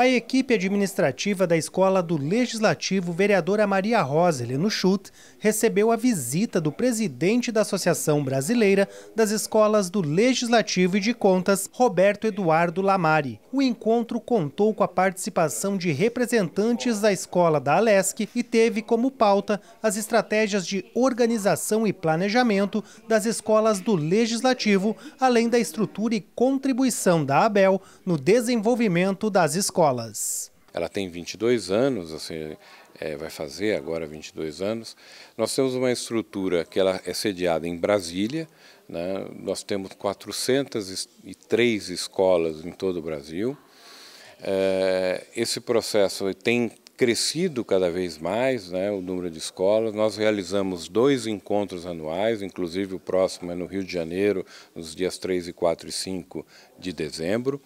A equipe administrativa da Escola do Legislativo, vereadora Maria Rosa Heleno Schutt, recebeu a visita do presidente da Associação Brasileira das Escolas do Legislativo e de Contas, Roberto Eduardo Lamari. O encontro contou com a participação de representantes da escola da Alesc e teve como pauta as estratégias de organização e planejamento das escolas do Legislativo, além da estrutura e contribuição da ABEL no desenvolvimento das escolas escolas. Ela tem 22 anos, assim, é, vai fazer agora 22 anos. Nós temos uma estrutura que ela é sediada em Brasília. Né? Nós temos 403 escolas em todo o Brasil. É, esse processo tem crescido cada vez mais né, o número de escolas. Nós realizamos dois encontros anuais, inclusive o próximo é no Rio de Janeiro, nos dias 3 e 4 e 5 de dezembro.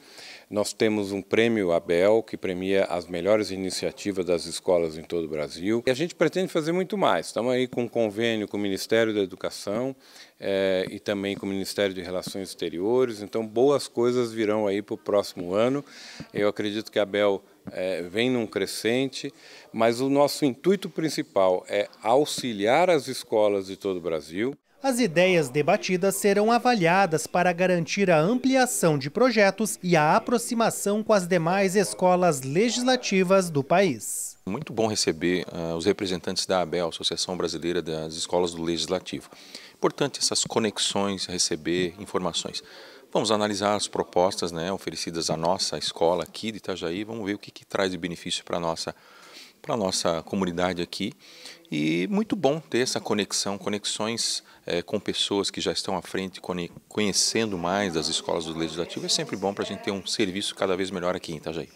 Nós temos um prêmio Abel, que premia as melhores iniciativas das escolas em todo o Brasil. E a gente pretende fazer muito mais. Estamos aí com um convênio com o Ministério da Educação eh, e também com o Ministério de Relações Exteriores. Então, boas coisas virão aí para o próximo ano. Eu acredito que Abel é, vem num crescente, mas o nosso intuito principal é auxiliar as escolas de todo o Brasil. As ideias debatidas serão avaliadas para garantir a ampliação de projetos e a aproximação com as demais escolas legislativas do país. Muito bom receber uh, os representantes da ABEL, Associação Brasileira das Escolas do Legislativo. Importante essas conexões, receber informações. Vamos analisar as propostas né, oferecidas à nossa escola aqui de Itajaí, vamos ver o que, que traz de benefício para a nossa, para nossa comunidade aqui. E muito bom ter essa conexão, conexões é, com pessoas que já estão à frente, conhecendo mais das escolas do Legislativo. É sempre bom para a gente ter um serviço cada vez melhor aqui em Itajaí.